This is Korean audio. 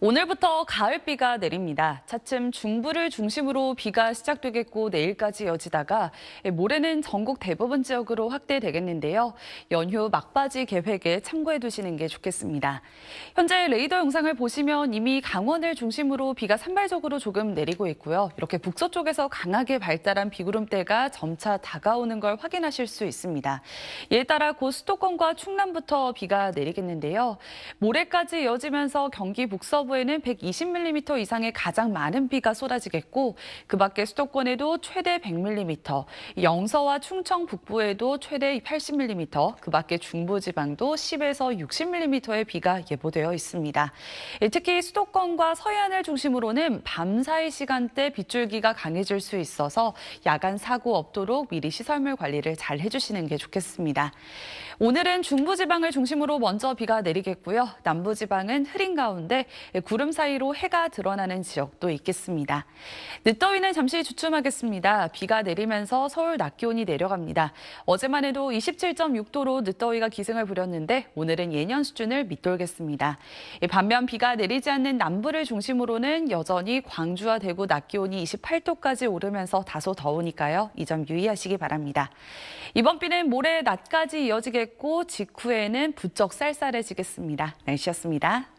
오늘부터 가을비가 내립니다. 차츰 중부를 중심으로 비가 시작되겠고 내일까지 이어지다가 모레는 전국 대부분 지역으로 확대되겠는데요. 연휴 막바지 계획에 참고해 두시는 게 좋겠습니다. 현재 레이더 영상을 보시면 이미 강원을 중심으로 비가 산발적으로 조금 내리고 있고요. 이렇게 북서쪽에서 강하게 발달한 비구름대가 점차 다가오는 걸 확인하실 수 있습니다. 이에 따라 곧 수도권과 충남부터 비가 내리겠는데요. 모레까지 이어지면서 경기 북서부 서부에는 120mm 이상의 가장 많은 비가 쏟아지겠고 그 밖에 수도권에도 최대 100mm, 영서와 충청 북부에도 최대 80mm, 그 밖에 중부지방도 10에서 60mm의 비가 예보되어 있습니다. 예, 특히 수도권과 서해안을 중심으로는 밤사이 시간대 빗줄기가 강해질 수 있어서 야간 사고 없도록 미리 시설물 관리를 잘 해주시는 게 좋겠습니다. 오늘은 중부지방을 중심으로 먼저 비가 내리겠고요. 남부지방은 흐린 가운데 네, 구름 사이로 해가 드러나는 지역도 있겠습니다. 늦더위는 잠시 주춤하겠습니다. 비가 내리면서 서울 낮 기온이 내려갑니다. 어제만 해도 27.6도로 늦더위가 기승을 부렸는데 오늘은 예년 수준을 밑돌겠습니다. 예, 반면 비가 내리지 않는 남부를 중심으로는 여전히 광주와 대구 낮 기온이 28도까지 오르면서 다소 더우니까요. 이 점 유의하시기 바랍니다. 이번 비는 모레 낮까지 이어지겠고 직후에는 부쩍 쌀쌀해지겠습니다. 날씨였습니다.